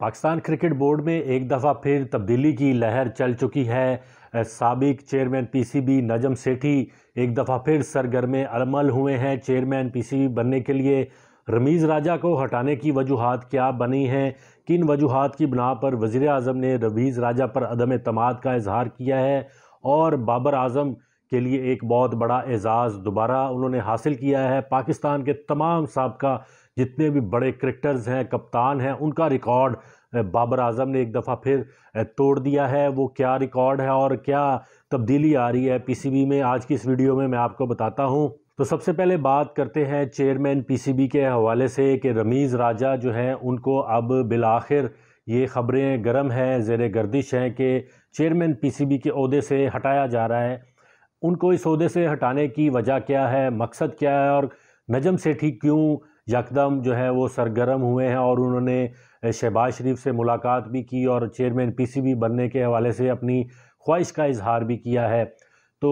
Pakistan cricket board में एक दफ़ा फिर तब्दीली की लहर चल चुकी है सबक चेयरमैन पीसीबी नजम सेठी एक दफ़ा फिर सरगर्मे अलमल हुए हैं चेयरमैन पीसीबी बनने के लिए रमीज़ राजा को हटाने की वजूहत क्या बनी हैं किन वजूहत की बिना पर वज़ी अजम ने रमीज़ राजा पर अदम अतमाद का इजहार किया है और बाबर आजम के लिए एक बहुत बड़ा एज़ाज़ दोबारा उन्होंने हासिल किया है पाकिस्तान के तमाम सबका जितने भी बड़े क्रिकेटर्स हैं कप्तान हैं उनका रिकॉर्ड बाबर आजम ने एक दफ़ा फिर तोड़ दिया है वो क्या रिकॉर्ड है और क्या तब्दीली आ रही है पीसीबी में आज की इस वीडियो में मैं आपको बताता हूँ तो सबसे पहले बात करते हैं चेयरमैन पीसीबी के हवाले से कि रमीज़ राजा जो हैं उनको अब बिलाखिर ये खबरें गर्म हैं जेर गर्दिश हैं कि चेयरमैन पीसीबी के अहदे से हटाया जा रहा है उनको इस अहदे से हटाने की वजह क्या है मकसद क्या है और नजम सेठी क्यों यकदम जो है वो सरगर्म हुए हैं और उन्होंने शहबाज शरीफ से मुलाकात भी की और चेयरमैन पीसीबी बनने के हवाले से अपनी ख्वाहिश का इजहार भी किया है तो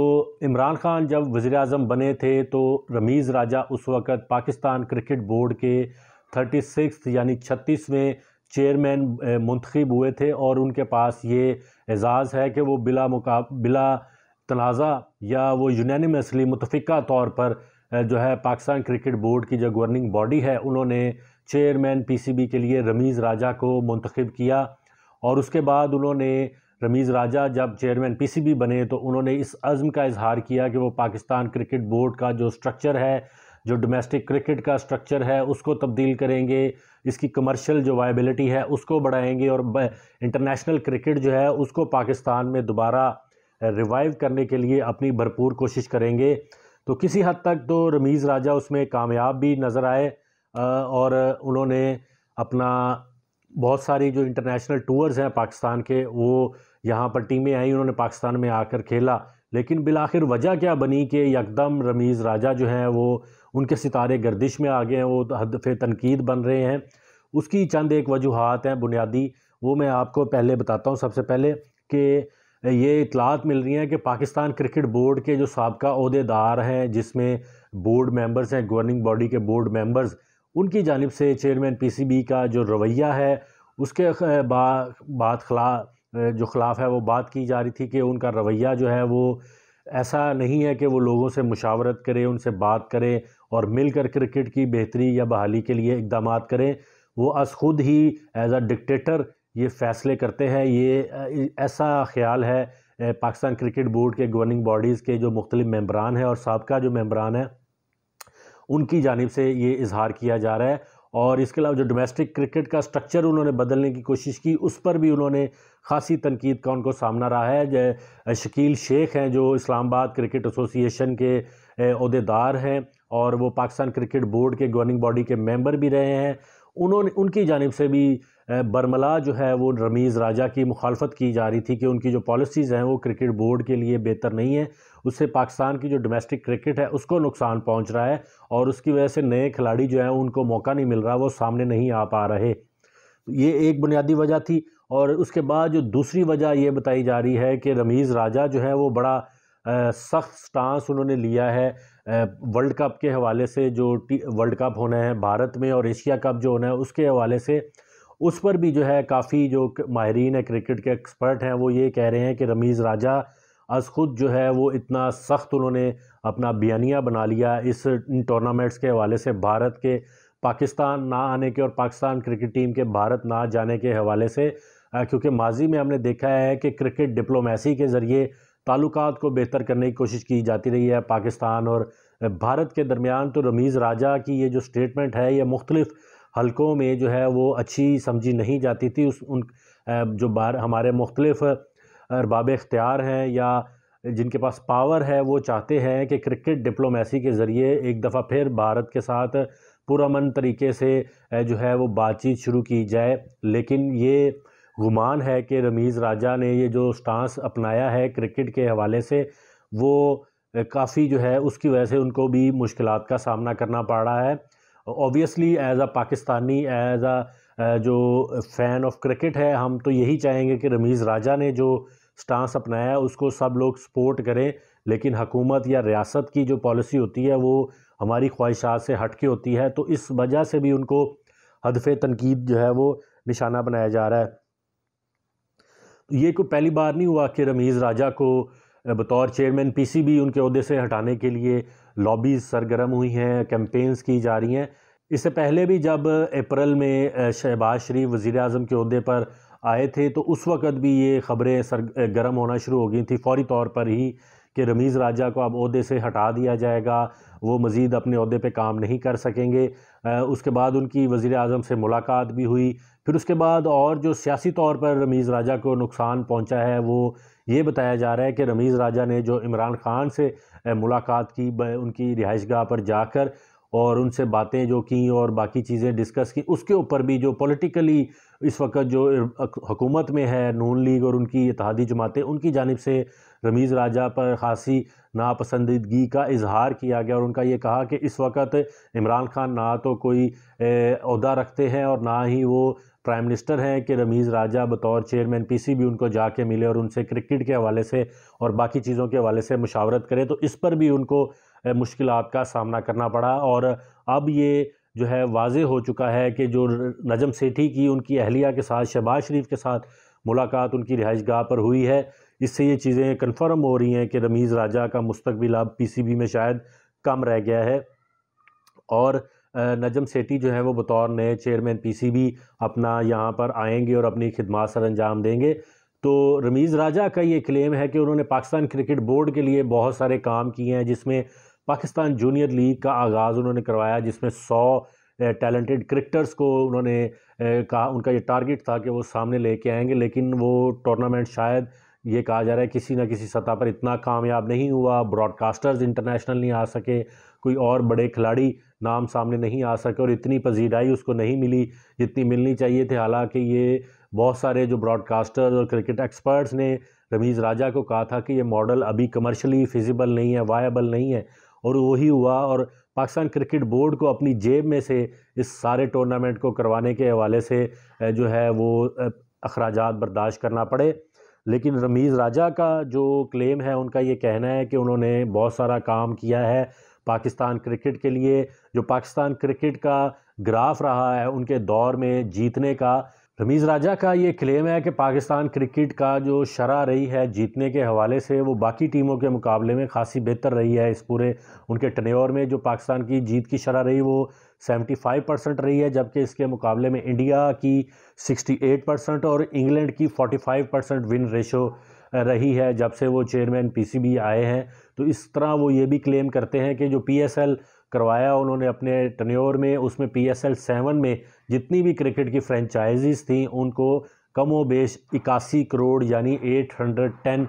इमरान खान जब वज़ी अजम बने थे तो रमीज़ राजा उस वक़्त पाकिस्तान क्रिकेट बोर्ड के थर्टी सिक्स यानी छत्तीसवें चेयरमैन मुंतखब हुए थे और उनके पास ये एजाज़ है कि वो बिला मुका बिला तनाज़ा या वो यूनानिमसली मुतफ़ा तौर पर जो है पाकिस्तान क्रिकेट बोर्ड की जो गवर्निंग बॉडी है उन्होंने चेयरमैन पीसीबी के लिए रमीज़ राजा को मंतखब किया और उसके बाद उन्होंने रमीज़ राजा जब चेयरमैन पीसीबी बने तो उन्होंने इस अज़म का इजहार किया कि वो पाकिस्तान क्रिकेट बोर्ड का जो स्ट्रक्चर है जो डोमेस्टिक क्रिकेट का स्ट्रक्चर है उसको तब्दील करेंगे इसकी कमर्शियल जो वायबिलिटी है उसको बढ़ाएंगे और इंटरनेशनल क्रिकेट जो है उसको पाकिस्तान में दोबारा रिवाइव करने के लिए अपनी भरपूर कोशिश करेंगे तो किसी हद तक तो रमीज़ राजा उसमें कामयाब भी नज़र आए और उन्होंने अपना बहुत सारी जो इंटरनेशनल टूर्स हैं पाकिस्तान के वो यहाँ पर टीमें आई उन्होंने पाकिस्तान में आकर खेला लेकिन बिलाखिर वजह क्या बनी कि यकदम रमीज़ राजा जो हैं वो उनके सितारे गर्दिश में आ गए हैं वो हदफ तनकीद बन रहे हैं उसकी चंद एक वजूहत हैं बुनियादी वो मैं आपको पहले बताता हूँ सबसे पहले कि ये इतलात मिल रही हैं कि पाकिस्तान क्रिकेट बोर्ड के जो सबका अहदेदार हैं जिसमें बोर्ड मेंबर्स हैं गवर्निंग बॉडी के बोर्ड मेंबर्स उनकी जानब से चेयरमैन पीसीबी का जो रवैया है उसके बा, बात खिला जो खिलाफ है वो बात की जा रही थी कि उनका रवैया जो है वो ऐसा नहीं है कि वो लोगों से मुशावरत करें उनसे बात करें और मिलकर क्रिकेट की बेहतरी या बहाली के लिए इकदाम करें वो अस खुद ही एज अ डिक्टेटर ये फैसले करते हैं ये ऐसा ख्याल है पाकिस्तान क्रिकेट बोर्ड के गवर्निंग बॉडीज़ के जो मुख्तलिफ मम्बरान हैं और सबका जो मम्बरान है उनकी जानब से ये इजहार किया जा रहा है और इसके अलावा जो डोमेस्टिक क्रिकेट का स्ट्रक्चर उन्होंने बदलने की कोशिश की उस पर भी उन्होंने खासी तनकीद का उनको सामना रहा है शकील शेख हैं जो इस्लामाबाद क्रिकेट एसोसिएशन के अहदेदार हैं और वो पाकिस्तान क्रिकेट बोर्ड के गवर्निंग बॉडी के मेंबर भी रहे हैं उन्होंने उनकी जानब से भी बर्मला जो है वो रमीज़ राजा की मुखालफत की जा रही थी कि उनकी जो पॉलिसीज़ हैं वो क्रिकेट बोर्ड के लिए बेहतर नहीं है उससे पाकिस्तान की जो डोमेस्टिक क्रिकेट है उसको नुकसान पहुंच रहा है और उसकी वजह से नए खिलाड़ी जो हैं उनको मौका नहीं मिल रहा वो सामने नहीं आ पा रहे ये एक बुनियादी वजह थी और उसके बाद जो दूसरी वजह ये बताई जा रही है कि रमीज़ राजा जो है वो बड़ा सख्त स्टांस उन्होंने लिया है वर्ल्ड कप के हवाले से जो वर्ल्ड कप होना है भारत में और एशिया कप जो होना है उसके हवाले से उस पर भी जो है काफ़ी जो माहरीन है क्रिकेट के एक्सपर्ट हैं वो ये कह रहे हैं कि रमीज़ राजा अज खुद जो है वो इतना सख्त उन्होंने अपना बयानिया बना लिया इस टूर्नामेंट्स के हवाले से भारत के पाकिस्तान ना आने के और पाकिस्तान क्रिकेट टीम के भारत ना जाने के हवाले से क्योंकि माजी में हमने देखा है कि क्रिकेट डिप्लोमेसी के ज़रिए ताल्लुक को बेहतर करने की कोशिश की जाती रही है पाकिस्तान और भारत के दरमियान तो रमीज़ राजा की ये जो स्टेटमेंट है ये मुख्तलिफ़ हलकों में जो है वो अच्छी समझी नहीं जाती थी उस उन जो बार हमारे मुख्तलिफ़ अरबाब इख्तियार हैं या जिनके पास पावर है वो चाहते हैं कि क्रिकेट डिप्लोमेसी के ज़रिए एक दफ़ा फिर भारत के साथ पुरमन तरीके से जो है वो बातचीत शुरू की जाए लेकिन ये गुमान है कि रमीज़ राजा ने ये जो स्टांस अपनाया है क्रिकेट के हवाले से वो काफ़ी जो है उसकी वजह से उनको भी मुश्किल का सामना करना पड़ रहा है obviously as a Pakistani as a जो फ़ैन ऑफ क्रिकेट है हम तो यही चाहेंगे कि रमीज़ राजा ने जो स्टांस अपनाया है उसको सब लोग सपोर्ट करें लेकिन हकूमत या रियासत की जो पॉलिसी होती है वो हमारी ख्वाहिशात से हट के होती है तो इस वजह से भी उनको हदफ तनकीद जो है वो निशाना बनाया जा रहा है तो ये कोई पहली बार नहीं हुआ कि रमीज़ राजा को बतौर चेयरमैन पीसीबी उनके अहदे से हटाने के लिए लॉबीज़ सरगर्म हुई हैं कैंपेन्स की जा रही हैं इससे पहले भी जब अप्रैल में शहबाज शरीफ वज़ी अजम के अहदे पर आए थे तो उस वक़्त भी ये ख़बरें सर गर्म होना शुरू हो गई थी फौरी तौर पर ही कि रमीज़ राजा को अब अहदे से हटा दिया जाएगा वो मज़ीद अपने अहदे पर काम नहीं कर सकेंगे उसके बाद उनकी वज़ी अजम से मुलाकात भी हुई फिर उसके बाद और जो सियासी तौर पर रमीज़ राजा को नुकसान पहुंचा है वो ये बताया जा रहा है कि रमीज़ राजा ने जो इमरान खान से मुलाकात की उनकी रिहाइश गाह पर जाकर और उनसे बातें जो की और बाकी चीज़ें डिस्कस की उसके ऊपर भी जो पॉलिटिकली इस वक्त जो हकूमत में है नून लीग और उनकी इतिहादी जमातें उनकी जानब से रमीज़ राजा पर खासी नापसंदगी का इजहार किया गया और उनका ये कहा कि इस वक्त इमरान खान ना तो कोई अहदा रखते हैं और ना ही वो प्राइम मिनिस्टर हैं कि रमीज़ राजा बतौर चेयरमैन पीसी भी उनको जाके मिले और उनसे क्रिकेट के हवाले से और बाकी चीज़ों के हवाले से मुशावरत करें तो इस पर भी उनको मुश्किल का सामना करना पड़ा और अब ये जो है वाज हो चुका है कि जो नजम सेठी की उनकी अहलिया के साथ शहबाज शरीफ के साथ मुलाकात उनकी रिहाइश गाह पर हुई है इससे ये चीज़ें कन्फर्म हो रही हैं कि रमीज़ राजा का मुस्तबिल अब बी में शायद कम रह गया है और नजम सेठी जो है वो बतौर नए चेयरमैन पी सी बी अपना यहाँ पर आएंगे और अपनी खिदमत सर अंजाम देंगे तो रमीज़ राजा का ये क्लेम है कि उन्होंने पाकिस्तान क्रिकेट बोर्ड के लिए बहुत सारे काम किए हैं जिसमें पाकिस्तान जूनियर लीग का आगाज़ उन्होंने करवाया जिसमें सौ टैलेंटेड क्रिकेटर्स को उन्होंने कहा उनका ये टारगेट था कि वो सामने लेके आएंगे लेकिन वो टूर्नामेंट शायद ये कहा जा रहा है किसी ना किसी सतह पर इतना कामयाब नहीं हुआ ब्रॉडकास्टर्स इंटरनेशनल नहीं आ सके कोई और बड़े खिलाड़ी नाम सामने नहीं आ सके और इतनी पजीदाई उसको नहीं मिली जितनी मिलनी चाहिए थी हालांकि ये बहुत सारे जो ब्रॉडकास्टर्स और क्रिकेट एक्सपर्ट्स ने रमीज़ राजा को कहा था कि ये मॉडल अभी कमर्शली फिजिबल नहीं है वायबल नहीं है और वही हुआ और पाकिस्तान क्रिकेट बोर्ड को अपनी जेब में से इस सारे टूर्नामेंट को करवाने के हवाले से जो है वो अखराज बर्दाश्त करना पड़े लेकिन रमीज़ राजा का जो क्लेम है उनका ये कहना है कि उन्होंने बहुत सारा काम किया है पाकिस्तान क्रिकेट के लिए जो पाकिस्तान क्रिकेट का ग्राफ रहा है उनके दौर में जीतने का रमीज़ राजा का ये क्लेम है कि पाकिस्तान क्रिकेट का जो शरा रही है जीतने के हवाले से वो बाकी टीमों के मुकाबले में खासी बेहतर रही है इस पूरे उनके टनेवर में जो पाकिस्तान की जीत की शरह रही वो 75 परसेंट रही है जबकि इसके मुकाबले में इंडिया की 68 परसेंट और इंग्लैंड की 45 परसेंट विन रेशो रही है जब से वो चेयरमैन पी आए हैं तो इस तरह वो ये भी क्लेम करते हैं कि जो पी करवाया उन्होंने अपने टनियोर में उसमें पी एस एल सेवन में जितनी भी क्रिकेट की फ्रेंचाइजीज़ थी उनको कम व बेश इक्यासी करोड़ यानी eight hundred ten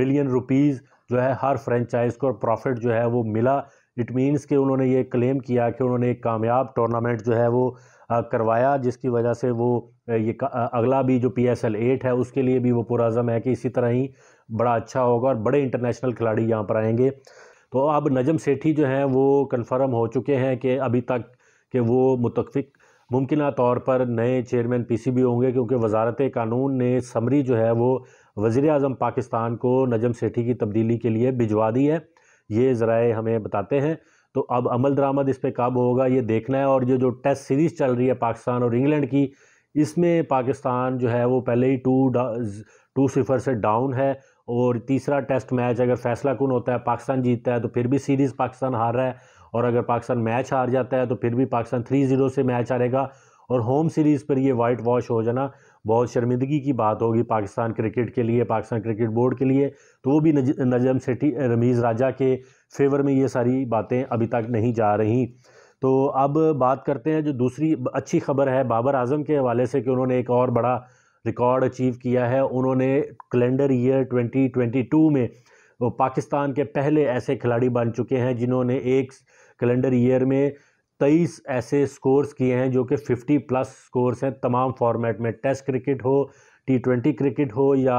million rupees जो है हर फ्रेंचाइज को प्रॉफिट जो है वो मिला इट मीन्स कि उन्होंने ये क्लेम किया कि उन्होंने एक कामयाब टूर्नामेंट जो है वो करवाया जिसकी वजह से वो ये अगला भी जो पी एस एल एट है उसके लिए भी वो पुराज़म है कि इसी तरह ही बड़ा अच्छा होगा और बड़े इंटरनेशनल खिलाड़ी यहाँ पर आएंगे तो अब नजम सेठी जो हैं वो कन्फर्म हो चुके हैं कि अभी तक कि वो मुतफिक मुमकिन तौर पर नए चेयरमैन पीसीबी होंगे क्योंकि वजारत कानून ने समरी जो है वो वज़ी अजम पाकिस्तान को नजम सेठी की तब्दीली के लिए भिजवा दी है ये ज़राए हमें बताते हैं तो अब अमल दरामद इस पर कब होगा ये देखना है और ये जो टेस्ट सीरीज़ चल रही है पाकिस्तान और इंग्लैंड की इसमें पाकिस्तान जो है वो पहले ही टू टू सिफर से डाउन है और तीसरा टेस्ट मैच अगर फैसला कन होता है पाकिस्तान जीतता है तो फिर भी सीरीज़ पाकिस्तान हार रहा है और अगर पाकिस्तान मैच हार जाता है तो फिर भी पाकिस्तान थ्री ज़ीरो से मैच हारेगा और होम सीरीज़ पर ये वाइट वॉश हो जाना बहुत शर्मिंदगी की बात होगी पाकिस्तान क्रिकेट के लिए पाकिस्तान क्रिकेट बोर्ड के लिए तो वो भी नजम सेठी रमीज़ राजा के फेवर में ये सारी बातें अभी तक नहीं जा रही तो अब बात करते हैं जो दूसरी अच्छी खबर है बाबर आजम के हवाले से कि उन्होंने एक और बड़ा रिकॉर्ड अचीव किया है उन्होंने कैलेंडर ईयर 2022 में पाकिस्तान के पहले ऐसे खिलाड़ी बन चुके हैं जिन्होंने एक कैलेंडर ईयर में तेईस ऐसे स्कोर्स किए हैं जो कि 50 प्लस स्कोर्स हैं तमाम फॉर्मेट में टेस्ट क्रिकेट हो टी ट्वेंटी क्रिकेट हो या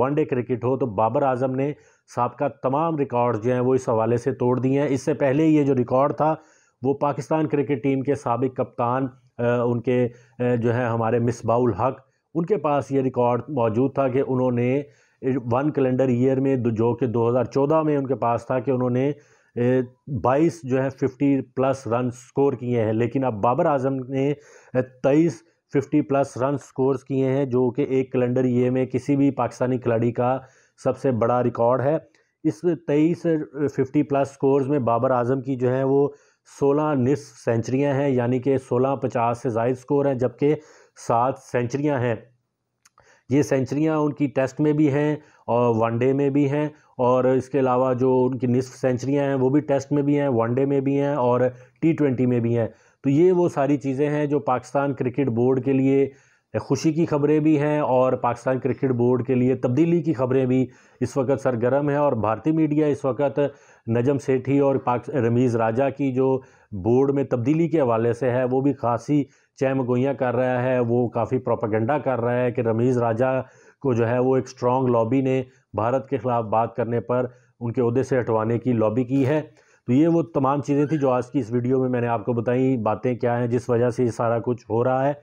वनडे क्रिकेट हो तो बाबर आजम ने सबका तमाम रिकॉर्ड जो हैं वो इस हवाले से तोड़ दिए हैं इससे पहले ये जो रिकॉर्ड था वो पाकिस्तान क्रिकेट टीम के सबक कप्तान उनके जो है हमारे मिसबाउल हक उनके पास ये रिकॉर्ड मौजूद था कि उन्होंने वन कैलेंडर ईयर में जो कि 2014 में उनके पास था कि उन्होंने 22 जो है 50 प्लस रन स्कोर किए हैं लेकिन अब बाबर आजम ने 23 50 प्लस रन स्कोर किए हैं जो कि एक कैलेंडर ईयर में किसी भी पाकिस्तानी खिलाड़ी का सबसे बड़ा रिकॉर्ड है इस तेईस फिफ्टी प्लस स्कोर में बाबर आजम की जो है वो सोलह निसफ सेंचुरियाँ हैं यानी कि सोलह पचास से जायद स्कोर हैं जबकि सात सेंचुरियाँ हैं ये सेंचुरियाँ उनकी टेस्ट में भी हैं और वनडे में भी हैं और इसके अलावा जो उनकी निसफ सेंचुरियाँ हैं वो भी टेस्ट में भी हैं वनडे में भी हैं और टी ट्वेंटी में भी हैं तो ये वो सारी चीज़ें हैं जो पाकिस्तान क्रिकेट बोर्ड के लिए खुशी की खबरें भी हैं और पाकिस्तान क्रिकेट बोर्ड के लिए तब्दीली की खबरें भी इस वक्त सरगर्म है और भारतीय मीडिया इस वक्त नजम सेठी और पाक रमीज़ राजा की जो बोर्ड में तब्दीली के हवाले से है वो भी खासी चैमगोइयाँ कर रहा है वो काफ़ी प्रोपागेंडा कर रहा है कि रमीज़ राजा को जो है वो एक स्ट्रॉन्ग लॉबी ने भारत के ख़िलाफ़ बात करने पर उनके अहदे से हटवाने की लॉबी की है तो ये वो तमाम चीज़ें थी जो आज की इस वीडियो में मैंने आपको बताई बातें क्या हैं जिस वजह से ये सारा कुछ हो रहा है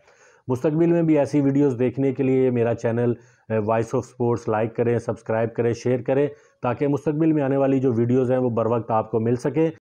मुस्तबिल में भी ऐसी वीडियोस देखने के लिए मेरा channel voice of sports like करें सब्सक्राइब करें शेयर करें ताकि मुस्तबिल में आने वाली जो वीडियोस हैं वो बर वक्त आपको मिल सके